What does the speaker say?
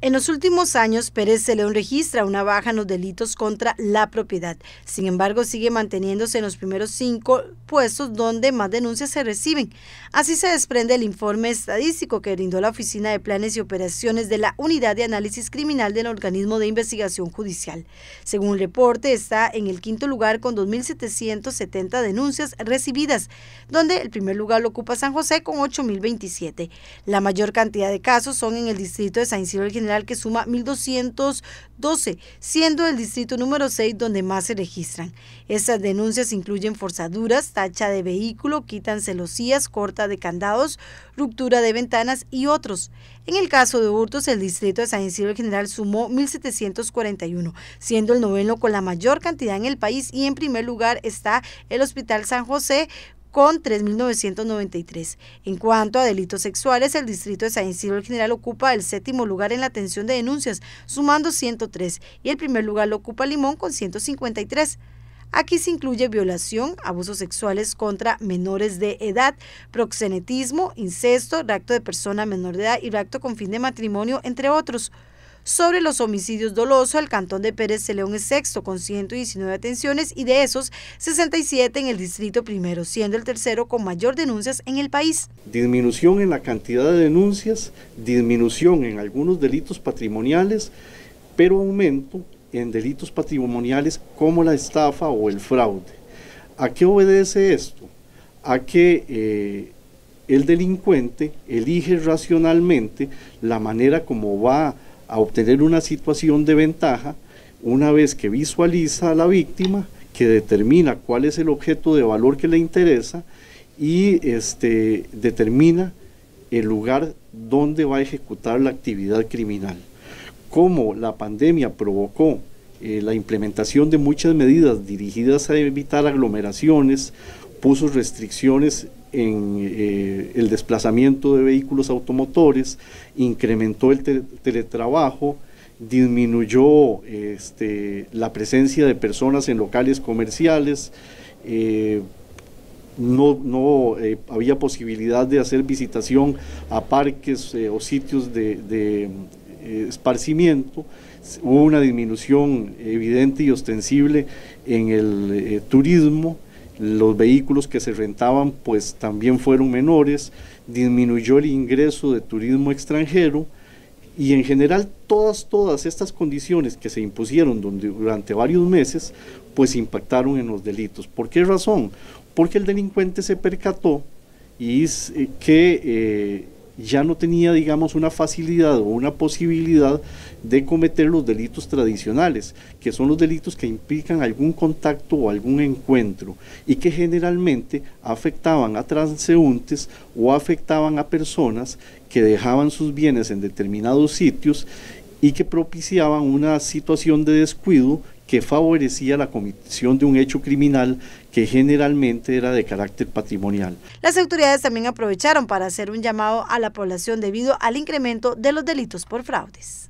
En los últimos años, Pérez de registra una baja en los delitos contra la propiedad. Sin embargo, sigue manteniéndose en los primeros cinco puestos donde más denuncias se reciben. Así se desprende el informe estadístico que brindó la Oficina de Planes y Operaciones de la Unidad de Análisis Criminal del Organismo de Investigación Judicial. Según el reporte, está en el quinto lugar con 2.770 denuncias recibidas, donde el primer lugar lo ocupa San José con 8.027. La mayor cantidad de casos son en el distrito de San Isidro que suma 1.212, siendo el distrito número 6 donde más se registran. Estas denuncias incluyen forzaduras, tacha de vehículo, quitan celosías, corta de candados, ruptura de ventanas y otros. En el caso de hurtos, el distrito de San Isidro General sumó 1.741, siendo el noveno con la mayor cantidad en el país y en primer lugar está el Hospital San José con 3.993. En cuanto a delitos sexuales, el distrito de San Isidro General ocupa el séptimo lugar en la atención de denuncias, sumando 103, y el primer lugar lo ocupa Limón con 153. Aquí se incluye violación, abusos sexuales contra menores de edad, proxenetismo, incesto, racto de persona menor de edad y recto con fin de matrimonio, entre otros sobre los homicidios dolosos el Cantón de Pérez León es sexto con 119 atenciones y de esos 67 en el Distrito Primero, siendo el tercero con mayor denuncias en el país. Disminución en la cantidad de denuncias, disminución en algunos delitos patrimoniales, pero aumento en delitos patrimoniales como la estafa o el fraude. ¿A qué obedece esto? A que eh, el delincuente elige racionalmente la manera como va a a obtener una situación de ventaja una vez que visualiza a la víctima, que determina cuál es el objeto de valor que le interesa y este, determina el lugar donde va a ejecutar la actividad criminal. Como la pandemia provocó eh, la implementación de muchas medidas dirigidas a evitar aglomeraciones, puso restricciones en eh, el desplazamiento de vehículos automotores, incrementó el teletrabajo, disminuyó este, la presencia de personas en locales comerciales, eh, no, eh, había posibilidad de hacer visitación a parques o sitios de esparcimiento, hubo una disminución evidente y ostensible en el turismo, los vehículos que se rentaban pues también fueron menores, disminuyó el ingreso de turismo extranjero y en general todas, todas estas condiciones que se impusieron durante varios meses pues impactaron en los delitos. ¿Por qué razón? Porque el delincuente se percató y es, que eh, ya no tenía, digamos, una facilidad o una posibilidad de cometer los delitos tradicionales, que son los delitos que implican algún contacto o algún encuentro y que generalmente afectaban a transeúntes o afectaban a personas que dejaban sus bienes en determinados sitios y que propiciaban una situación de descuido que favorecía la comisión de un hecho criminal que generalmente era de carácter patrimonial. Las autoridades también aprovecharon para hacer un llamado a la población debido al incremento de los delitos por fraudes.